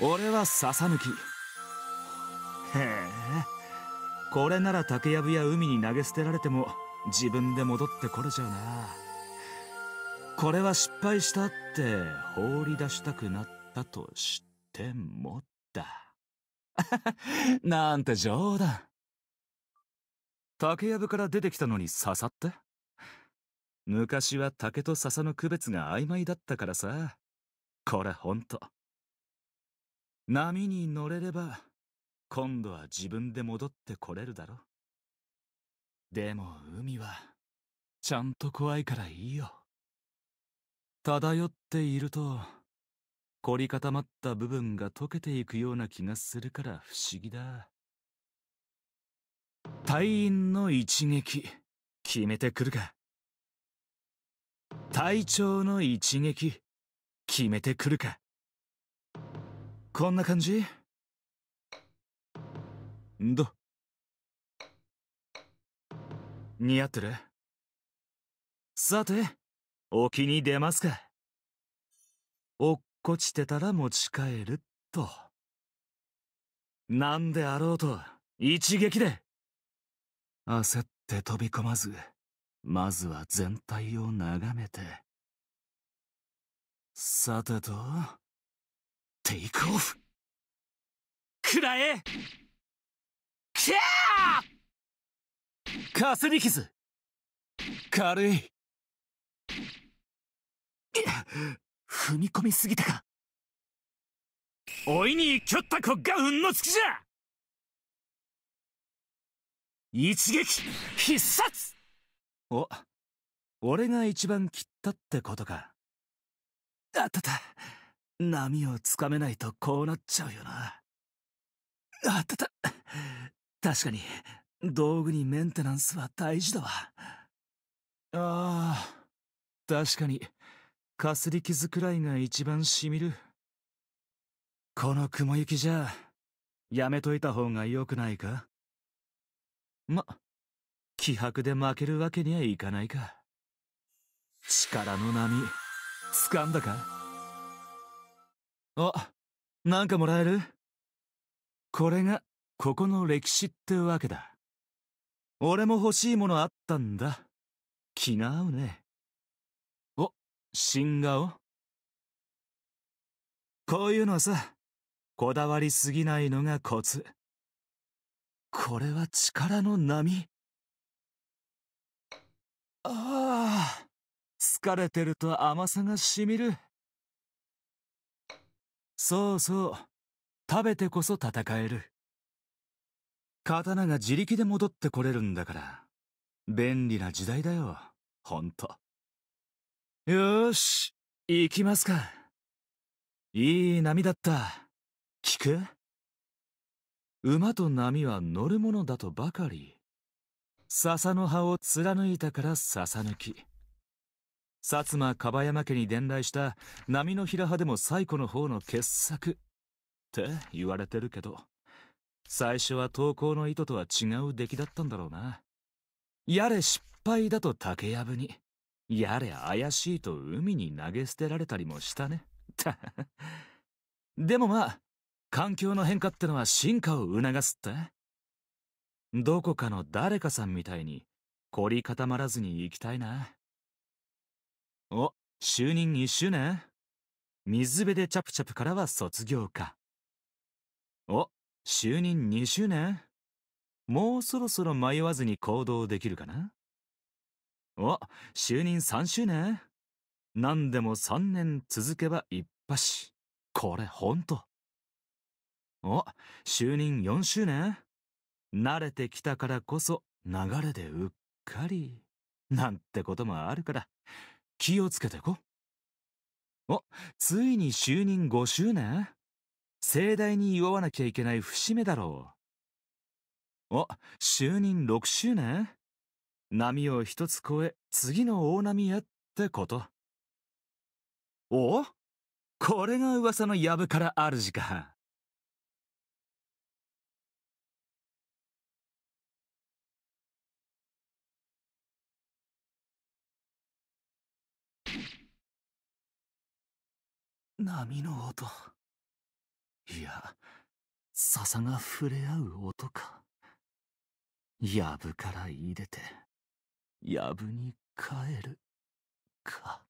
俺は笹抜きへえこれなら竹やぶや海に投げ捨てられても自分で戻ってこれちゃうなこれは失敗したって放り出したくなったとしてもだ なんて冗談竹やぶから出てきたのに刺さって昔は竹と笹の区別が曖昧だったからさこれほんと波に乗れれば、今度は自分で戻ってこれるだろ。でも海は、ちゃんと怖いからいいよ。漂っていると、凝り固まった部分が溶けていくような気がするから不思議だ。隊員の一撃、決めてくるか。隊長の一撃、決めてくるか。こんな感じど似合ってるさて沖に出ますか落っこちてたら持ち帰るとなんであろうと一撃で焦って飛び込まずまずは全体を眺めてさてとテイクオフくらえキャーかすり傷軽い踏み込みすぎたかおいにきょったこっがうんのつきじゃ一撃必殺お俺が一番切ったってことかあったった波をつかめないとこうなっちゃうよな。あ、た、た、確かに、道具にメンテナンスは大事だわ。ああ、確かに、かすり傷くらいが一番しみる。この雲行きじゃ、やめといた方が良くないかま、気迫で負けるわけにはいかないか。力の波、掴んだかあ、なんかもらえるこれが、ここの歴史ってわけだ。俺も欲しいものあったんだ。気が合うね。お、新顔こういうのはさ、こだわりすぎないのがコツ。これは力の波。ああ、疲れてると甘さがしみる。そうそう食べてこそ戦える刀が自力で戻ってこれるんだから便利な時代だよほんとよし行きますかいい波だった聞く馬と波は乗るものだとばかり笹の葉を貫いたから笹抜き薩摩蒲山家に伝来した波の平派でも最古の方の傑作って言われてるけど最初は投稿の意図とは違う出来だったんだろうなやれ失敗だと竹やぶにやれ怪しいと海に投げ捨てられたりもしたね でもまあ環境の変化ってのは進化を促すってどこかの誰かさんみたいに凝り固まらずに行きたいな。お、就任1周年水辺でチャプチャプからは卒業か。お、就任2周年もうそろそろ迷わずに行動できるかなお、就任3周年何でも3年続けば一発。これほんと。お、就任4周年慣れてきたからこそ流れでうっかり。なんてこともあるから。気をつけてこ。お、ついに就任5周年盛大に祝わなきゃいけない節目だろう。お、就任6周年波を一つ越え、次の大波へってこと。おこれが噂の藪から主か。波の音。いや、笹が触れ合う音か。やぶから入れて、やぶに帰る、か。